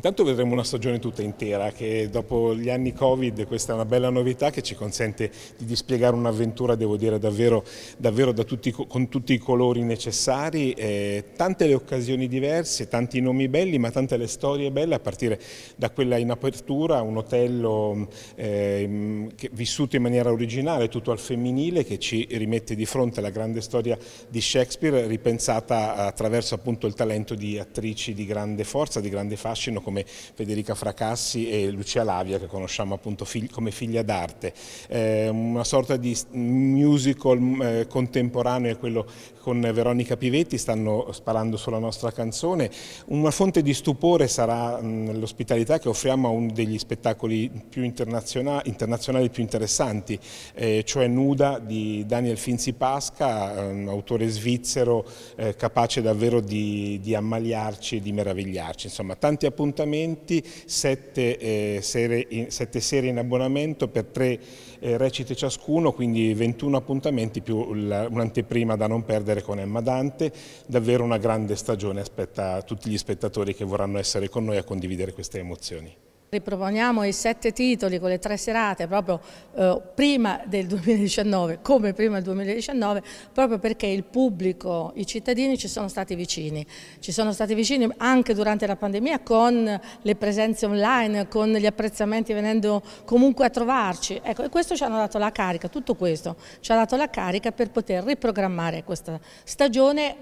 Intanto vedremo una stagione tutta intera che dopo gli anni Covid questa è una bella novità che ci consente di dispiegare un'avventura devo dire davvero, davvero da tutti, con tutti i colori necessari, eh, tante le occasioni diverse, tanti nomi belli ma tante le storie belle a partire da quella in apertura, un hotel mm, eh, vissuto in maniera originale, tutto al femminile che ci rimette di fronte alla grande storia di Shakespeare ripensata attraverso appunto il talento di attrici di grande forza, di grande fascino come Federica Fracassi e Lucia Lavia che conosciamo appunto fig come figlia d'arte, eh, una sorta di musical mm, eh, contemporaneo è quello con Veronica Pivetti, stanno sparando sulla nostra canzone, una fonte di stupore sarà mm, l'ospitalità che offriamo a uno degli spettacoli più internazionali, internazionali più interessanti, eh, cioè Nuda di Daniel Finzi Pasca, un ehm, autore svizzero eh, capace davvero di, di ammaliarci e di meravigliarci, insomma tanti appuntamenti appuntamenti, sette, eh, serie, in, sette serie in abbonamento per tre eh, recite ciascuno, quindi 21 appuntamenti più un'anteprima da non perdere con Emma Dante. Davvero una grande stagione aspetta tutti gli spettatori che vorranno essere con noi a condividere queste emozioni. Riproponiamo i sette titoli con le tre serate proprio eh, prima del 2019, come prima del 2019, proprio perché il pubblico, i cittadini ci sono stati vicini. Ci sono stati vicini anche durante la pandemia con le presenze online, con gli apprezzamenti venendo comunque a trovarci. Ecco, e questo ci hanno dato la carica, tutto questo ci ha dato la carica per poter riprogrammare questa stagione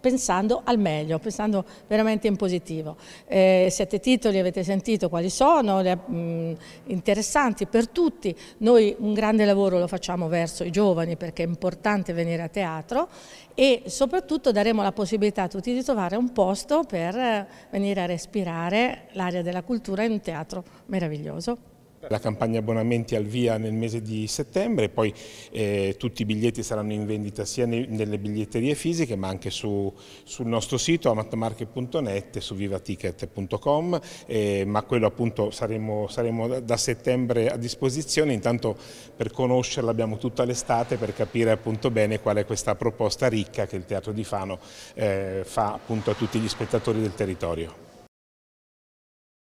pensando al meglio, pensando veramente in positivo. Eh, sette titoli avete sentito quali sono, le, mh, mm, interessanti per tutti. Noi un grande lavoro lo facciamo verso i giovani perché è importante venire a teatro e soprattutto daremo la possibilità a tutti di trovare un posto per eh, venire a respirare l'aria della cultura in un teatro meraviglioso. La campagna abbonamenti al via nel mese di settembre, poi eh, tutti i biglietti saranno in vendita sia nei, nelle biglietterie fisiche ma anche su, sul nostro sito amatmarket.net e su vivaticket.com, eh, ma quello appunto saremo, saremo da, da settembre a disposizione, intanto per conoscerla abbiamo tutta l'estate per capire appunto bene qual è questa proposta ricca che il Teatro di Fano eh, fa appunto a tutti gli spettatori del territorio.